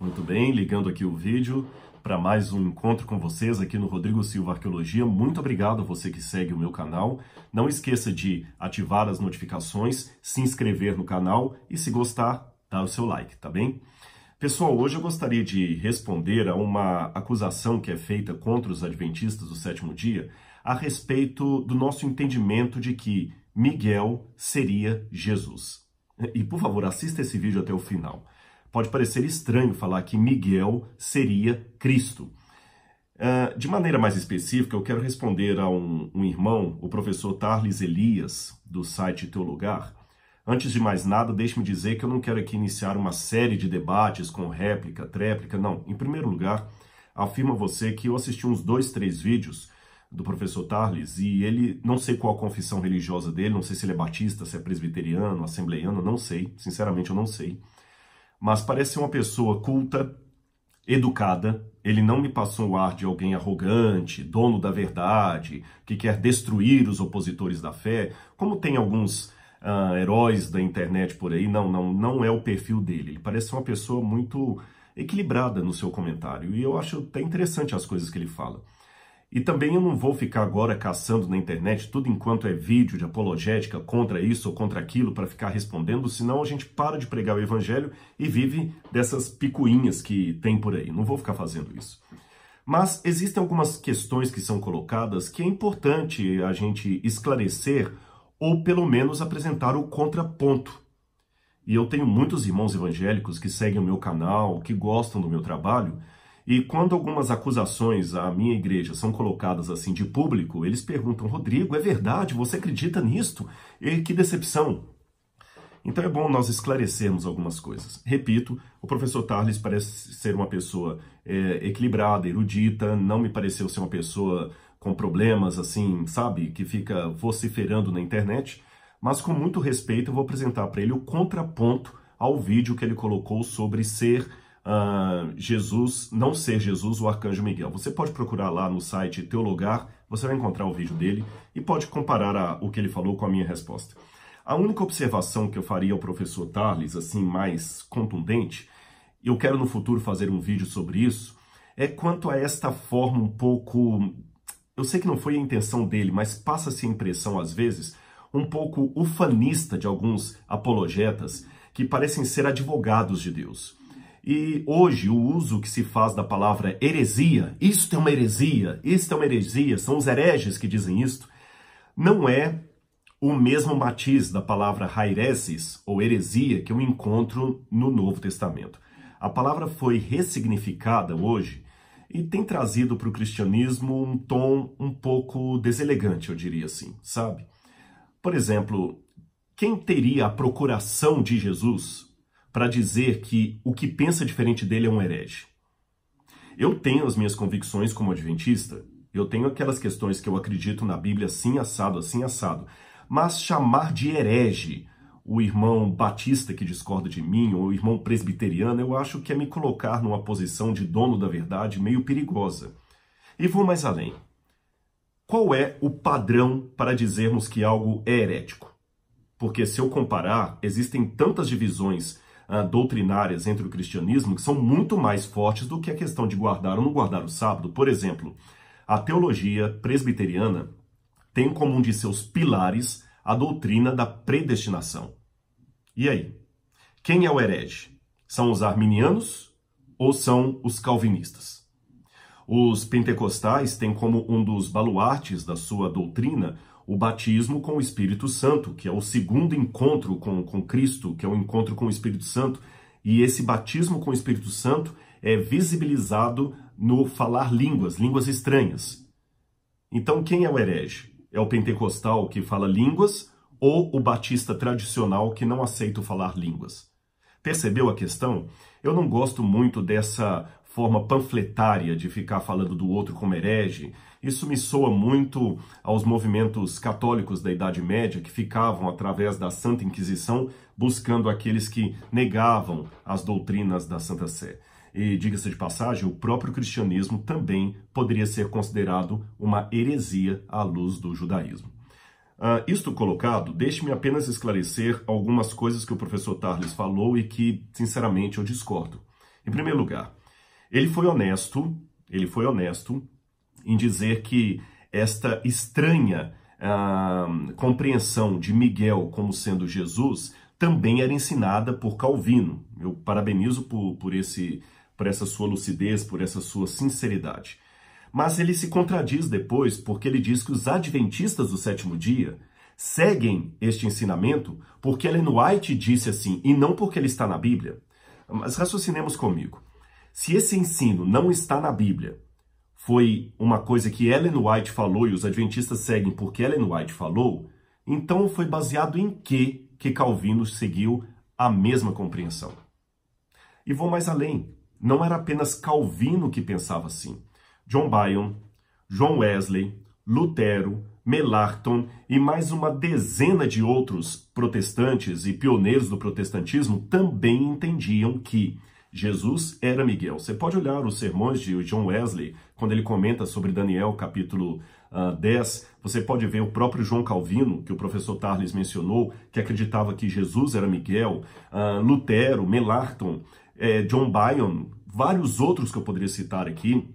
Muito bem, ligando aqui o vídeo para mais um encontro com vocês aqui no Rodrigo Silva Arqueologia. Muito obrigado a você que segue o meu canal. Não esqueça de ativar as notificações, se inscrever no canal e, se gostar, dar o seu like, tá bem? Pessoal, hoje eu gostaria de responder a uma acusação que é feita contra os adventistas do sétimo dia a respeito do nosso entendimento de que Miguel seria Jesus. E, por favor, assista esse vídeo até o final. Pode parecer estranho falar que Miguel seria Cristo. Uh, de maneira mais específica, eu quero responder a um, um irmão, o professor Tarles Elias, do site Teu Lugar. Antes de mais nada, deixe-me dizer que eu não quero aqui iniciar uma série de debates com réplica, tréplica, não. Em primeiro lugar, afirma você que eu assisti uns dois, três vídeos do professor Tarles e ele, não sei qual a confissão religiosa dele, não sei se ele é batista, se é presbiteriano, assembleiano, não sei, sinceramente eu não sei mas parece ser uma pessoa culta, educada. Ele não me passou o ar de alguém arrogante, dono da verdade, que quer destruir os opositores da fé, como tem alguns uh, heróis da internet por aí. Não, não, não é o perfil dele. Ele parece uma pessoa muito equilibrada no seu comentário e eu acho até interessante as coisas que ele fala. E também eu não vou ficar agora caçando na internet tudo enquanto é vídeo de apologética contra isso ou contra aquilo para ficar respondendo, senão a gente para de pregar o evangelho e vive dessas picuinhas que tem por aí. Não vou ficar fazendo isso. Mas existem algumas questões que são colocadas que é importante a gente esclarecer ou pelo menos apresentar o contraponto. E eu tenho muitos irmãos evangélicos que seguem o meu canal, que gostam do meu trabalho, e quando algumas acusações à minha igreja são colocadas assim de público, eles perguntam: Rodrigo, é verdade? Você acredita nisto? E que decepção! Então é bom nós esclarecermos algumas coisas. Repito, o professor Tarles parece ser uma pessoa é, equilibrada, erudita, não me pareceu ser uma pessoa com problemas, assim, sabe, que fica vociferando na internet, mas com muito respeito eu vou apresentar para ele o contraponto ao vídeo que ele colocou sobre ser uh, Jesus, não ser Jesus, o arcanjo Miguel. Você pode procurar lá no site Teu Lugar, você vai encontrar o vídeo dele e pode comparar a, o que ele falou com a minha resposta. A única observação que eu faria ao professor Tarles, assim, mais contundente, eu quero no futuro fazer um vídeo sobre isso, é quanto a esta forma um pouco. Eu sei que não foi a intenção dele, mas passa-se a impressão, às vezes, um pouco ufanista de alguns apologetas que parecem ser advogados de Deus. E hoje o uso que se faz da palavra heresia, isto é uma heresia, isto é uma heresia, são os hereges que dizem isto, não é o mesmo matiz da palavra hairesis ou heresia que eu encontro no Novo Testamento. A palavra foi ressignificada hoje e tem trazido para o cristianismo um tom um pouco deselegante, eu diria assim, sabe? Por exemplo, quem teria a procuração de Jesus para dizer que o que pensa diferente dele é um herege. Eu tenho as minhas convicções como adventista, eu tenho aquelas questões que eu acredito na Bíblia assim assado, assim assado, mas chamar de herege o irmão batista que discorda de mim, ou o irmão presbiteriano, eu acho que é me colocar numa posição de dono da verdade meio perigosa. E vou mais além. Qual é o padrão para dizermos que algo é herético? Porque se eu comparar, existem tantas divisões uh, doutrinárias entre o cristianismo que são muito mais fortes do que a questão de guardar ou não guardar o sábado. Por exemplo, a teologia presbiteriana tem como um de seus pilares a doutrina da predestinação. E aí? Quem é o herege? São os arminianos ou são os calvinistas? Os pentecostais têm como um dos baluartes da sua doutrina o batismo com o Espírito Santo, que é o segundo encontro com, com Cristo, que é o encontro com o Espírito Santo. E esse batismo com o Espírito Santo é visibilizado no falar línguas, línguas estranhas. Então, quem é o herege? É o pentecostal que fala línguas ou o batista tradicional que não aceita falar línguas? Percebeu a questão? Eu não gosto muito dessa forma panfletária de ficar falando do outro como herege, isso me soa muito aos movimentos católicos da Idade Média que ficavam, através da Santa Inquisição, buscando aqueles que negavam as doutrinas da Santa Sé. E, diga-se de passagem, o próprio cristianismo também poderia ser considerado uma heresia à luz do judaísmo. Uh, isto colocado, deixe-me apenas esclarecer algumas coisas que o professor Tarles falou e que, sinceramente, eu discordo. Em primeiro lugar, ele foi honesto, ele foi honesto em dizer que esta estranha ah, compreensão de Miguel como sendo Jesus também era ensinada por Calvino. Eu parabenizo por, por, esse, por essa sua lucidez, por essa sua sinceridade. Mas ele se contradiz depois, porque ele diz que os adventistas do sétimo dia seguem este ensinamento porque Ellen White disse assim, e não porque ele está na Bíblia. Mas raciocinemos comigo. Se esse ensino não está na Bíblia, foi uma coisa que Ellen White falou e os adventistas seguem porque Ellen White falou, então foi baseado em que que Calvino seguiu a mesma compreensão? E vou mais além, não era apenas Calvino que pensava assim. John Byron, John Wesley, Lutero, Melarton e mais uma dezena de outros protestantes e pioneiros do protestantismo também entendiam que Jesus era Miguel. Você pode olhar os sermões de John Wesley, quando ele comenta sobre Daniel, capítulo uh, ah, 10. Você pode ver o próprio João Calvino, que o professor Tarles mencionou, que acreditava que Jesus era Miguel, uh, Lutero, Melarton, eh, John Byron, vários outros que eu poderia citar aqui,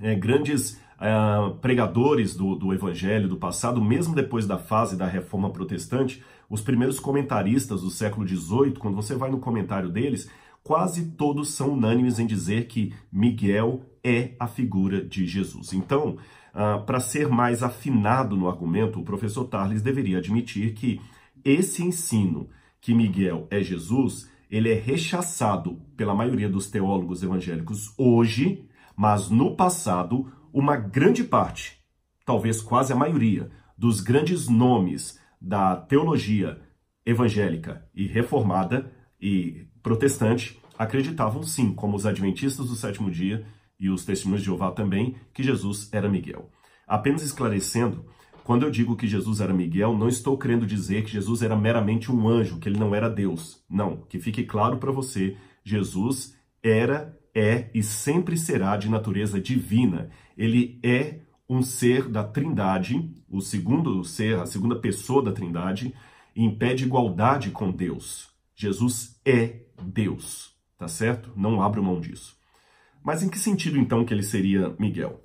eh, grandes Uh, pregadores do, do evangelho do passado, mesmo depois da fase da reforma protestante, os primeiros comentaristas do século XVIII, quando você vai no comentário deles, quase todos são unânimes em dizer que Miguel é a figura de Jesus. Então, uh, ah, para ser mais afinado no argumento, o professor Tarles deveria admitir que esse ensino que Miguel é Jesus, ele é rechaçado pela maioria dos teólogos evangélicos hoje, mas no passado, uma grande parte, talvez quase a maioria, dos grandes nomes da teologia evangélica e reformada e protestante acreditavam sim, como os adventistas do sétimo dia e os testemunhos de Jeová também, que Jesus era Miguel. Apenas esclarecendo, quando eu digo que Jesus era Miguel, não estou querendo dizer que Jesus era meramente um anjo, que ele não era Deus. Não, que fique claro para você, Jesus era, é e sempre será de natureza divina. Ele é um ser da Trindade, o segundo ser, a segunda pessoa da Trindade, e impede igualdade com Deus. Jesus é Deus, tá certo? Não abro mão disso. Mas em que sentido então que ele seria Miguel?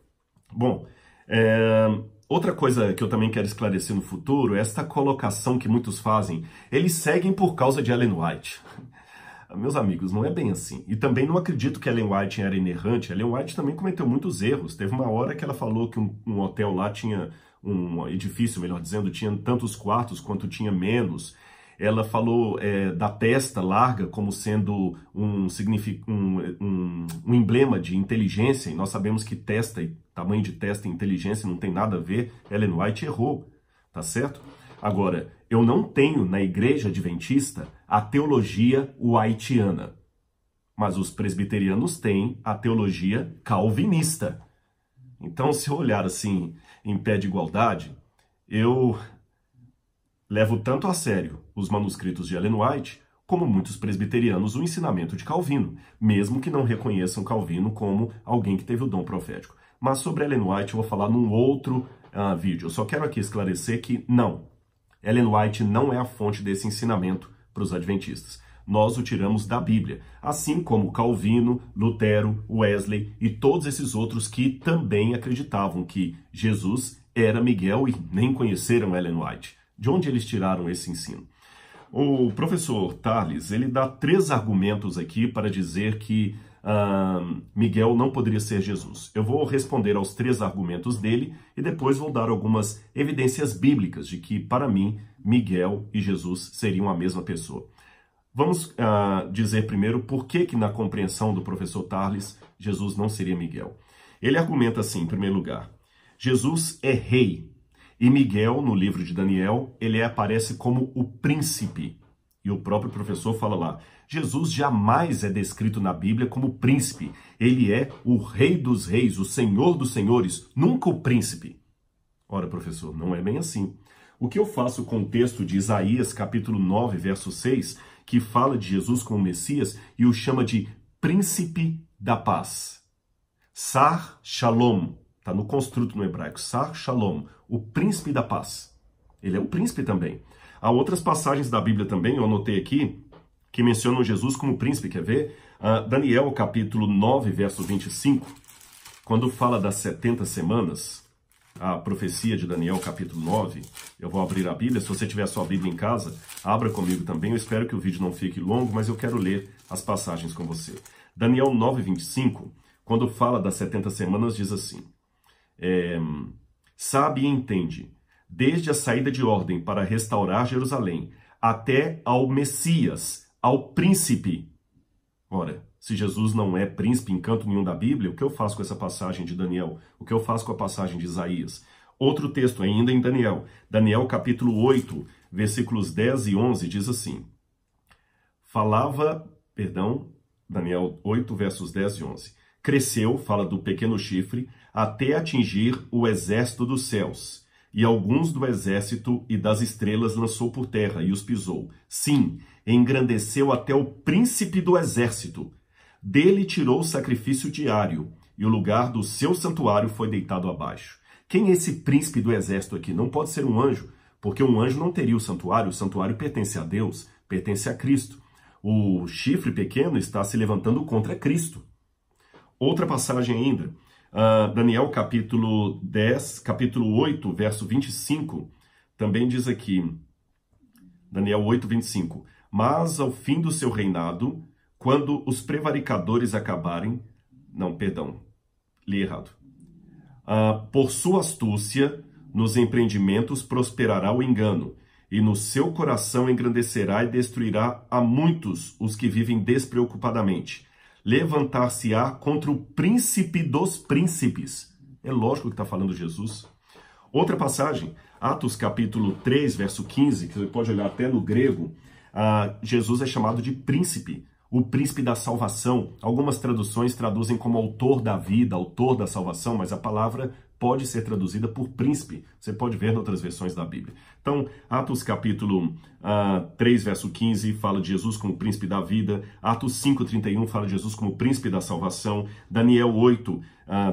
Bom, é, outra coisa que eu também quero esclarecer no futuro é esta colocação que muitos fazem. Eles seguem por causa de Ellen White. Meus amigos, não é bem assim. E também não acredito que Ellen White era inerrante. Ellen White também cometeu muitos erros. Teve uma hora que ela falou que um, um hotel lá tinha um edifício, melhor dizendo, tinha tantos quartos quanto tinha menos ela falou é, da testa larga como sendo um, um, um, um emblema de inteligência, e nós sabemos que testa e tamanho de testa e inteligência não tem nada a ver. Ellen White errou, tá certo? Agora, eu não tenho na igreja adventista a teologia whiteana, mas os presbiterianos têm a teologia calvinista. Então, se eu olhar assim em pé de igualdade, eu Levo tanto a sério os manuscritos de Ellen White como muitos presbiterianos, o ensinamento de Calvino, mesmo que não reconheçam Calvino como alguém que teve o dom profético. Mas sobre Ellen White eu vou falar num outro uh, vídeo. Eu só quero aqui esclarecer que não, Ellen White não é a fonte desse ensinamento para os adventistas. Nós o tiramos da Bíblia, assim como Calvino, Lutero, Wesley e todos esses outros que também acreditavam que Jesus era Miguel e nem conheceram Ellen White. De onde eles tiraram esse ensino? O professor Tarles ele dá três argumentos aqui para dizer que uh, Miguel não poderia ser Jesus. Eu vou responder aos três argumentos dele e depois vou dar algumas evidências bíblicas de que, para mim, Miguel e Jesus seriam a mesma pessoa. Vamos uh, dizer primeiro por que, que, na compreensão do professor Tarles, Jesus não seria Miguel. Ele argumenta assim, em primeiro lugar: Jesus é rei, e Miguel, no livro de Daniel, ele aparece como o príncipe. E o próprio professor fala lá: Jesus jamais é descrito na Bíblia como príncipe. Ele é o rei dos reis, o senhor dos senhores, nunca o príncipe. Ora, professor, não é bem assim. O que eu faço com o texto de Isaías, capítulo 9, verso 6, que fala de Jesus como Messias e o chama de príncipe da paz? Sar Shalom, Está no construto no hebraico. Sar Shalom, o príncipe da paz. Ele é o príncipe também. Há outras passagens da Bíblia também, eu anotei aqui, que mencionam Jesus como príncipe. Quer ver? Uh, Daniel, capítulo 9, verso 25, quando fala das 70 semanas, a profecia de Daniel, capítulo 9. Eu vou abrir a Bíblia. Se você tiver a sua Bíblia em casa, abra comigo também. Eu espero que o vídeo não fique longo, mas eu quero ler as passagens com você. Daniel 9, 25, quando fala das 70 semanas, diz assim é, sabe e entende, desde a saída de ordem para restaurar Jerusalém até ao Messias, ao príncipe. Ora, se Jesus não é príncipe em canto nenhum da Bíblia, o que eu faço com essa passagem de Daniel? O que eu faço com a passagem de Isaías? Outro texto ainda em Daniel, Daniel capítulo 8, versículos 10 e 11 diz assim: Falava, perdão, Daniel 8 versos 10 e 11 cresceu, fala do pequeno chifre, até atingir o exército dos céus. E alguns do exército e das estrelas lançou por terra e os pisou. Sim, engrandeceu até o príncipe do exército. Dele tirou o sacrifício diário, e o lugar do seu santuário foi deitado abaixo. Quem é esse príncipe do exército aqui? Não pode ser um anjo, porque um anjo não teria o santuário, o santuário pertence a Deus, pertence a Cristo. O chifre pequeno está se levantando contra Cristo. Outra passagem ainda, uh, Daniel capítulo 10, capítulo 8, verso 25, também diz aqui, Daniel 8, 25, Mas ao fim do seu reinado, quando os prevaricadores acabarem, não, perdão, li errado, uh, por sua astúcia, nos empreendimentos prosperará o engano, e no seu coração engrandecerá e destruirá a muitos os que vivem despreocupadamente levantar-se-á contra o príncipe dos príncipes. É lógico que está falando Jesus. Outra passagem, Atos capítulo 3, verso 15, que você pode olhar até no grego, ah, Jesus é chamado de príncipe, o príncipe da salvação. Algumas traduções traduzem como autor da vida, autor da salvação, mas a palavra pode ser traduzida por príncipe. Você pode ver em outras versões da Bíblia. Então, Atos capítulo uh, ah, 3, verso 15, fala de Jesus como príncipe da vida. Atos 5, 31, fala de Jesus como príncipe da salvação. Daniel 8, uh,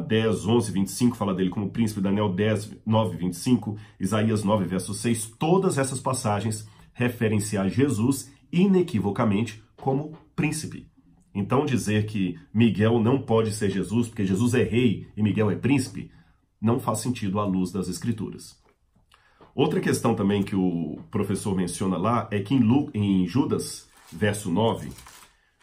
10, 11, 25, fala dele como príncipe. Daniel 10, 9, 25. Isaías 9, verso 6. Todas essas passagens referem-se a Jesus inequivocamente como príncipe. Então dizer que Miguel não pode ser Jesus porque Jesus é rei e Miguel é príncipe não faz sentido à luz das Escrituras. Outra questão também que o professor menciona lá é que em, Lu, em Judas, verso 9,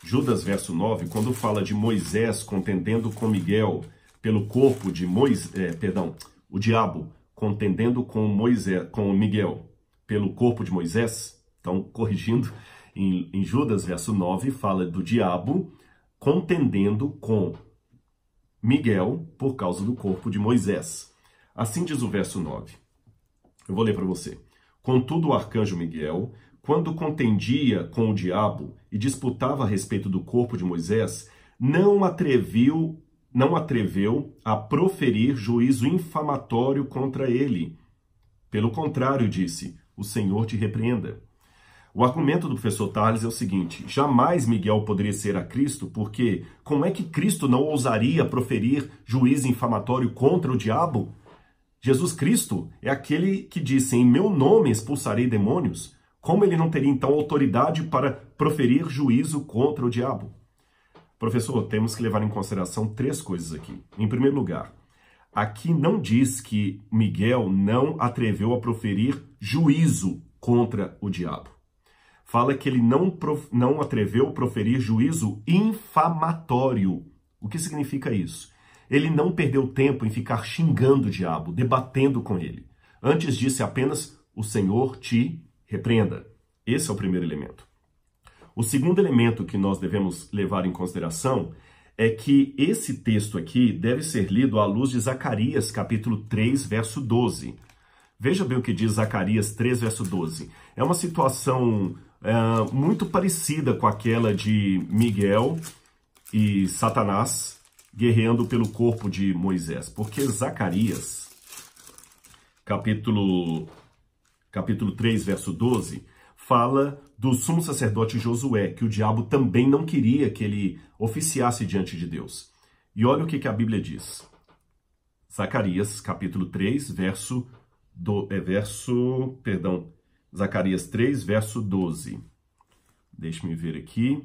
Judas, verso 9, quando fala de Moisés contendendo com Miguel pelo corpo de Moisés, perdão, o diabo contendendo com Moisés, com Miguel pelo corpo de Moisés, então corrigindo, em, em Judas, verso 9, fala do diabo contendendo com Miguel por causa do corpo de Moisés. Assim diz o verso 9. Eu vou ler para você. Contudo, o arcanjo Miguel, quando contendia com o diabo e disputava a respeito do corpo de Moisés, não atreviu, não atreveu a proferir juízo infamatório contra ele. Pelo contrário, disse: O Senhor te repreenda. O argumento do professor Tales é o seguinte: jamais Miguel poderia ser a Cristo, porque como é que Cristo não ousaria proferir juízo infamatório contra o diabo? Jesus Cristo é aquele que disse: Em meu nome expulsarei demônios. Como ele não teria então autoridade para proferir juízo contra o diabo? Professor, temos que levar em consideração três coisas aqui. Em primeiro lugar, aqui não diz que Miguel não atreveu a proferir juízo contra o diabo fala que ele não, prof... não atreveu proferir juízo infamatório. O que significa isso? Ele não perdeu tempo em ficar xingando o diabo, debatendo com ele. Antes disse apenas: O Senhor te repreenda. Esse é o primeiro elemento. O segundo elemento que nós devemos levar em consideração é que esse texto aqui deve ser lido à luz de Zacarias, capítulo 3, verso 12. Veja bem o que diz Zacarias 3, verso 12. É uma situação é, muito parecida com aquela de Miguel e Satanás guerreando pelo corpo de Moisés, porque Zacarias, capítulo, capítulo 3, verso 12, fala do sumo sacerdote Josué, que o diabo também não queria que ele oficiasse diante de Deus. E olha o que, que a Bíblia diz. Zacarias, capítulo 3, verso, do, é, verso, perdão, Zacarias 3, verso 12. Deixe-me ver aqui.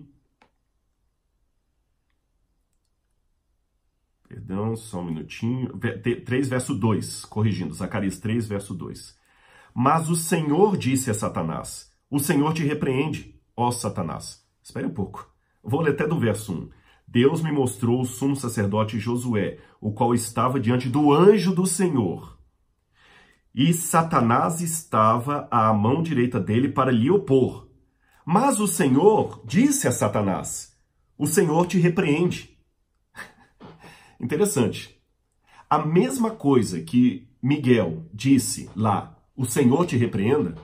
Perdão, só um minutinho. 3, verso 2, corrigindo. Zacarias 3, verso 2. Mas o Senhor disse a Satanás: O Senhor te repreende, ó Satanás. Espere um pouco. Vou ler até do verso 1. Deus me mostrou o sumo sacerdote Josué, o qual estava diante do anjo do Senhor e Satanás estava à mão direita dele para lhe opor. Mas o Senhor disse a Satanás: O Senhor te repreende. Interessante. A mesma coisa que Miguel disse lá: O Senhor te repreenda.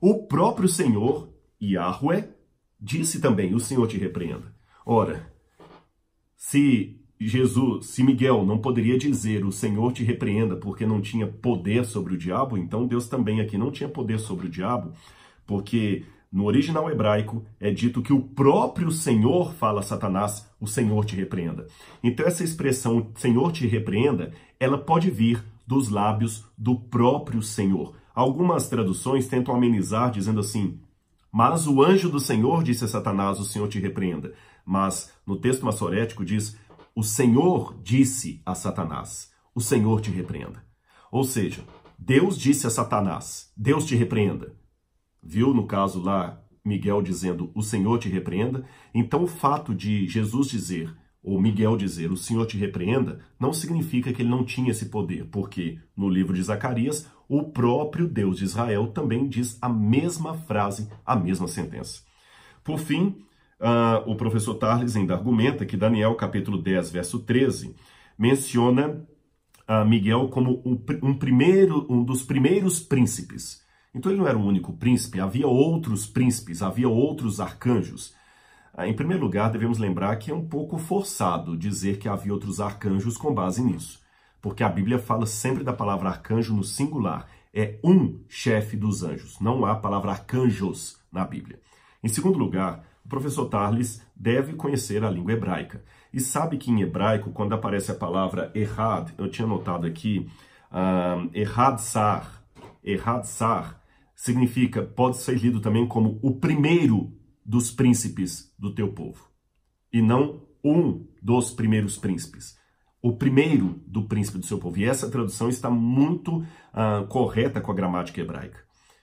O próprio Senhor, Yahweh, disse também: O Senhor te repreenda. Ora, se Jesus, se Miguel não poderia dizer o Senhor te repreenda porque não tinha poder sobre o diabo, então Deus também aqui não tinha poder sobre o diabo, porque no original hebraico é dito que o próprio Senhor fala a Satanás, o Senhor te repreenda. Então essa expressão Senhor te repreenda, ela pode vir dos lábios do próprio Senhor. Algumas traduções tentam amenizar dizendo assim: "Mas o anjo do Senhor disse a Satanás, o Senhor te repreenda". Mas no texto maçorético diz: o Senhor disse a Satanás: O Senhor te repreenda. Ou seja, Deus disse a Satanás: Deus te repreenda. Viu no caso lá Miguel dizendo: O Senhor te repreenda. Então o fato de Jesus dizer ou Miguel dizer o Senhor te repreenda, não significa que ele não tinha esse poder, porque no livro de Zacarias, o próprio Deus de Israel também diz a mesma frase, a mesma sentença. Por fim, ah, o professor Tarles ainda argumenta que Daniel, capítulo 10, verso 13, menciona ah, Miguel como um, um, primeiro, um dos primeiros príncipes. Então ele não era o único príncipe, havia outros príncipes, havia outros arcanjos. Ah, em primeiro lugar, devemos lembrar que é um pouco forçado dizer que havia outros arcanjos com base nisso, porque a Bíblia fala sempre da palavra arcanjo no singular. É um chefe dos anjos, não há palavra arcanjos na Bíblia. Em segundo lugar, professor Tarles deve conhecer a língua hebraica. E sabe que em hebraico, quando aparece a palavra errad, eu tinha notado aqui, um, errad sar, errad sar, significa, pode ser lido também como o primeiro dos príncipes do teu povo. E não um dos primeiros príncipes o primeiro do príncipe do seu povo. E essa tradução está muito uh, correta com a gramática hebraica.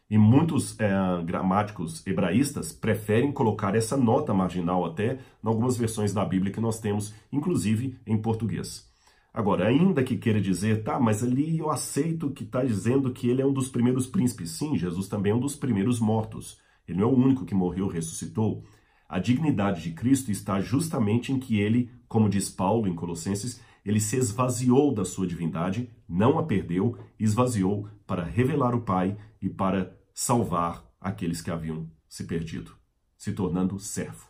E muitos é, gramáticos hebraístas preferem colocar essa nota marginal até em algumas versões da Bíblia que nós temos, inclusive em português. Agora, ainda que queira dizer, tá, mas ali eu aceito que está dizendo que ele é um dos primeiros príncipes. Sim, Jesus também é um dos primeiros mortos. Ele não é o único que morreu, ressuscitou. A dignidade de Cristo está justamente em que ele, como diz Paulo em Colossenses, ele se esvaziou da sua divindade, não a perdeu, esvaziou para revelar o Pai e para salvar aqueles que haviam se perdido, se tornando servo.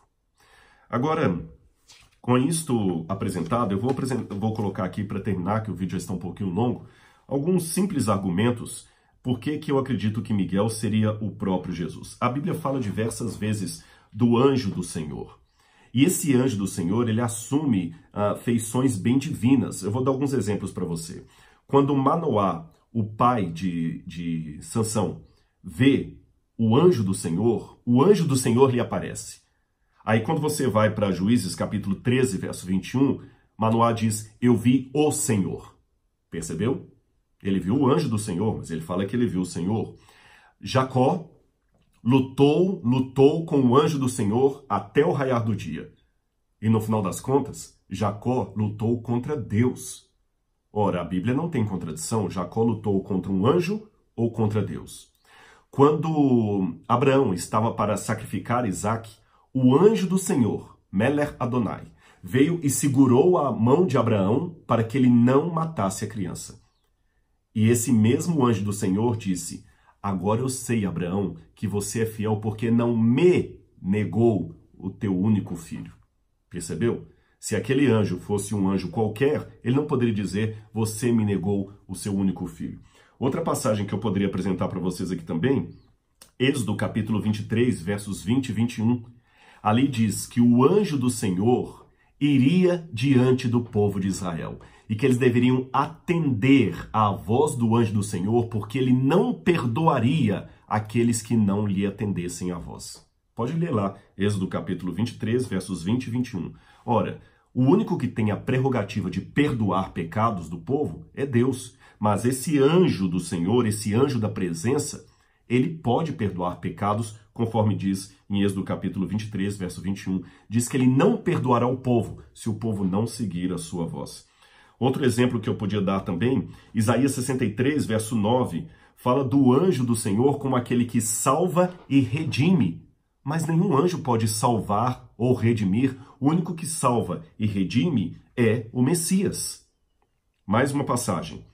Agora, com isto apresentado, eu vou, apresentar, vou colocar aqui para terminar, que o vídeo já está um pouquinho longo, alguns simples argumentos por que, que eu acredito que Miguel seria o próprio Jesus. A Bíblia fala diversas vezes do anjo do Senhor. E esse anjo do Senhor, ele assume ah, feições bem divinas. Eu vou dar alguns exemplos para você. Quando Manoá o pai de, de Sansão vê o anjo do Senhor, o anjo do Senhor lhe aparece. Aí quando você vai para Juízes capítulo 13, verso 21, Manoá diz: Eu vi o Senhor. Percebeu? Ele viu o anjo do Senhor, mas ele fala que ele viu o Senhor. Jacó lutou, lutou com o anjo do Senhor até o raiar do dia. E no final das contas, Jacó lutou contra Deus. Ora, a Bíblia não tem contradição. Jacó lutou contra um anjo ou contra Deus. Quando Abraão estava para sacrificar Isaac, o anjo do Senhor, Meler Adonai, veio e segurou a mão de Abraão para que ele não matasse a criança. E esse mesmo anjo do Senhor disse: Agora eu sei, Abraão, que você é fiel porque não me negou o teu único filho. Percebeu? Se aquele anjo fosse um anjo qualquer, ele não poderia dizer: Você me negou o seu único filho. Outra passagem que eu poderia apresentar para vocês aqui também, Êxodo capítulo 23, versos 20 e 21. Ali diz que o anjo do Senhor iria diante do povo de Israel e que eles deveriam atender à voz do anjo do Senhor, porque ele não perdoaria aqueles que não lhe atendessem à voz. Pode ler lá, Êxodo capítulo 23, versos 20 e 21. Ora, o único que tem a prerrogativa de perdoar pecados do povo é Deus. Mas esse anjo do Senhor, esse anjo da presença, ele pode perdoar pecados, conforme diz em Êxodo capítulo 23, verso 21. Diz que ele não perdoará o povo se o povo não seguir a sua voz. Outro exemplo que eu podia dar também, Isaías 63, verso 9, fala do anjo do Senhor como aquele que salva e redime. Mas nenhum anjo pode salvar ou redimir, o único que salva e redime é o Messias. Mais uma passagem.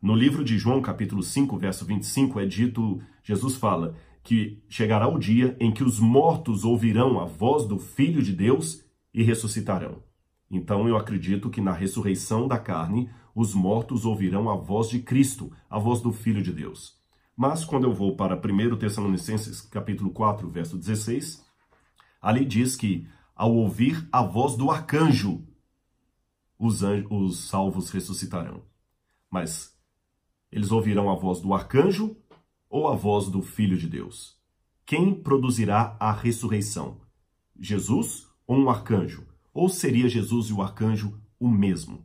No livro de João, capítulo 5, verso 25, é dito, Jesus fala que chegará o dia em que os mortos ouvirão a voz do Filho de Deus e ressuscitarão. Então eu acredito que na ressurreição da carne, os mortos ouvirão a voz de Cristo, a voz do Filho de Deus. Mas quando eu vou para 1 Tessalonicenses capítulo 4, verso 16, a lei diz que, ao ouvir a voz do arcanjo, os, os salvos ressuscitarão. Mas eles ouvirão a voz do arcanjo ou a voz do Filho de Deus? Quem produzirá a ressurreição? Jesus ou um arcanjo? Ou seria Jesus e o arcanjo o mesmo?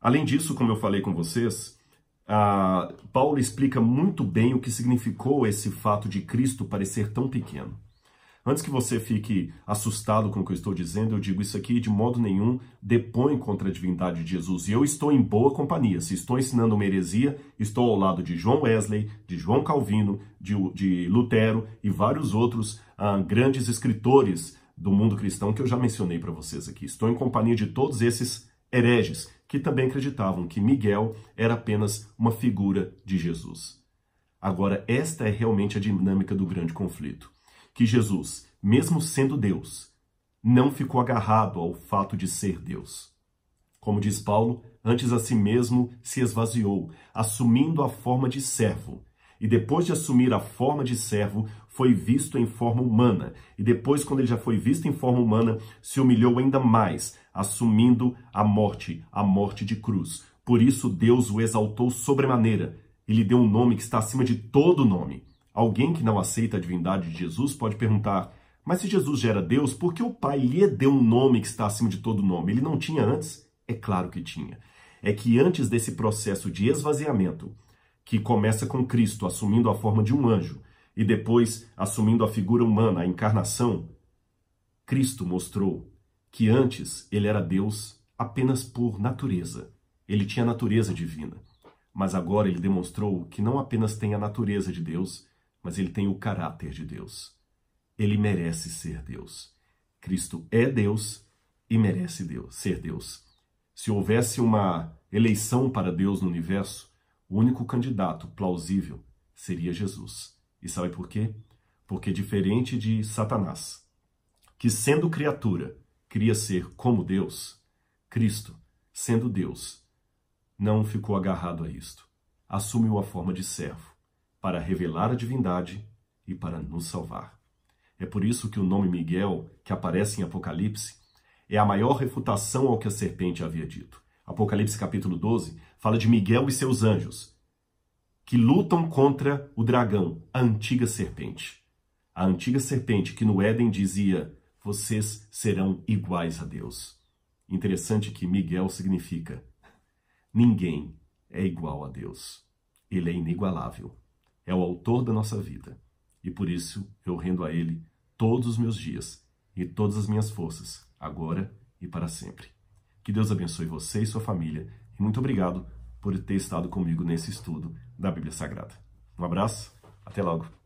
Além disso, como eu falei com vocês, Paulo explica muito bem o que significou esse fato de Cristo parecer tão pequeno. Antes que você fique assustado com o que eu estou dizendo, eu digo isso aqui de modo nenhum depõe contra a divindade de Jesus. E eu estou em boa companhia. Se estou ensinando uma heresia, estou ao lado de João Wesley, de João Calvino, de, de Lutero e vários outros ah, grandes escritores do mundo cristão que eu já mencionei para vocês aqui. Estou em companhia de todos esses hereges que também acreditavam que Miguel era apenas uma figura de Jesus. Agora, esta é realmente a dinâmica do grande conflito que Jesus, mesmo sendo Deus, não ficou agarrado ao fato de ser Deus. Como diz Paulo, antes a si mesmo se esvaziou, assumindo a forma de servo. E depois de assumir a forma de servo, foi visto em forma humana. E depois, quando ele já foi visto em forma humana, se humilhou ainda mais, assumindo a morte, a morte de cruz. Por isso, Deus o exaltou sobremaneira e lhe deu um nome que está acima de todo nome Alguém que não aceita a divindade de Jesus pode perguntar: mas se Jesus já era Deus, por que o Pai lhe deu um nome que está acima de todo nome? Ele não tinha antes? É claro que tinha. É que antes desse processo de esvaziamento, que começa com Cristo assumindo a forma de um anjo e depois assumindo a figura humana, a encarnação, Cristo mostrou que antes ele era Deus apenas por natureza. Ele tinha natureza divina. Mas agora ele demonstrou que não apenas tem a natureza de Deus, mas ele tem o caráter de Deus. Ele merece ser Deus. Cristo é Deus e merece Deus, ser Deus. Se houvesse uma eleição para Deus no universo, o único candidato plausível seria Jesus. E sabe por quê? Porque diferente de Satanás, que sendo criatura queria ser como Deus, Cristo, sendo Deus, não ficou agarrado a isto. Assumiu a forma de servo para revelar a divindade e para nos salvar. É por isso que o nome Miguel, que aparece em Apocalipse, é a maior refutação ao que a serpente havia dito. Apocalipse capítulo 12 fala de Miguel e seus anjos, que lutam contra o dragão, a antiga serpente. A antiga serpente que no Éden dizia: Vocês serão iguais a Deus. Interessante que Miguel significa: Ninguém é igual a Deus. Ele é inigualável é o autor da nossa vida, e por isso eu rendo a Ele todos os meus dias e todas as minhas forças, agora e para sempre. Que Deus abençoe você e sua família, e muito obrigado por ter estado comigo nesse estudo da Bíblia Sagrada. Um abraço, até logo!